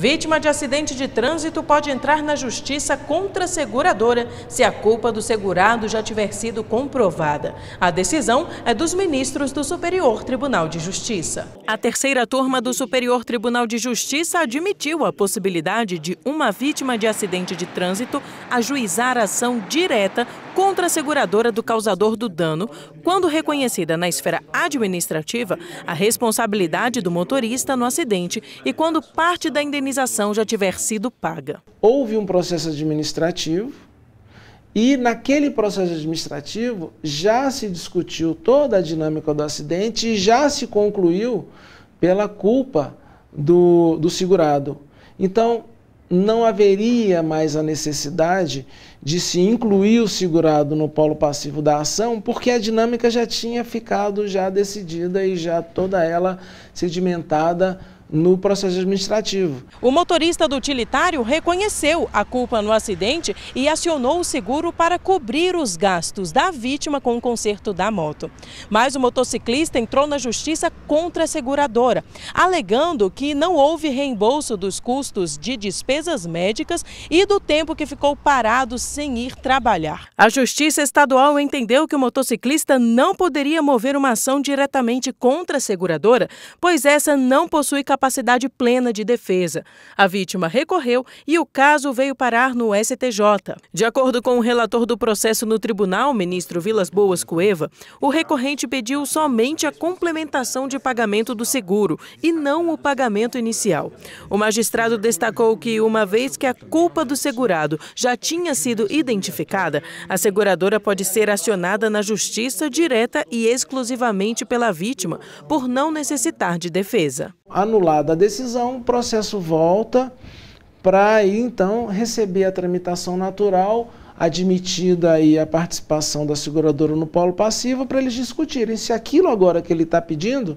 Vítima de acidente de trânsito pode entrar na justiça contra a seguradora se a culpa do segurado já tiver sido comprovada. A decisão é dos ministros do Superior Tribunal de Justiça. A terceira turma do Superior Tribunal de Justiça admitiu a possibilidade de uma vítima de acidente de trânsito ajuizar ação direta contra a seguradora do causador do dano, quando reconhecida na esfera administrativa a responsabilidade do motorista no acidente e quando parte da indenização indenização já tiver sido paga. Houve um processo administrativo e naquele processo administrativo já se discutiu toda a dinâmica do acidente e já se concluiu pela culpa do, do segurado. Então, não haveria mais a necessidade de se incluir o segurado no polo passivo da ação, porque a dinâmica já tinha ficado já decidida e já toda ela sedimentada no processo administrativo. O motorista do utilitário reconheceu a culpa no acidente e acionou o seguro para cobrir os gastos da vítima com o conserto da moto. Mas o motociclista entrou na justiça contra a seguradora, alegando que não houve reembolso dos custos de despesas médicas e do tempo que ficou parado sem ir trabalhar. A Justiça Estadual entendeu que o motociclista não poderia mover uma ação diretamente contra a seguradora, pois essa não possui capacidade plena de defesa. A vítima recorreu e o caso veio parar no STJ. De acordo com o relator do processo no tribunal, ministro Vilas Boas Cueva, o recorrente pediu somente a complementação de pagamento do seguro e não o pagamento inicial. O magistrado destacou que, uma vez que a culpa do segurado já tinha sido identificada, a seguradora pode ser acionada na justiça direta e exclusivamente pela vítima, por não necessitar de defesa. Anulada a decisão, o processo volta para então receber a tramitação natural, admitida aí a participação da seguradora no polo passivo, para eles discutirem se aquilo agora que ele está pedindo,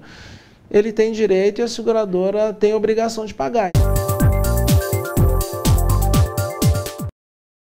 ele tem direito e a seguradora tem obrigação de pagar.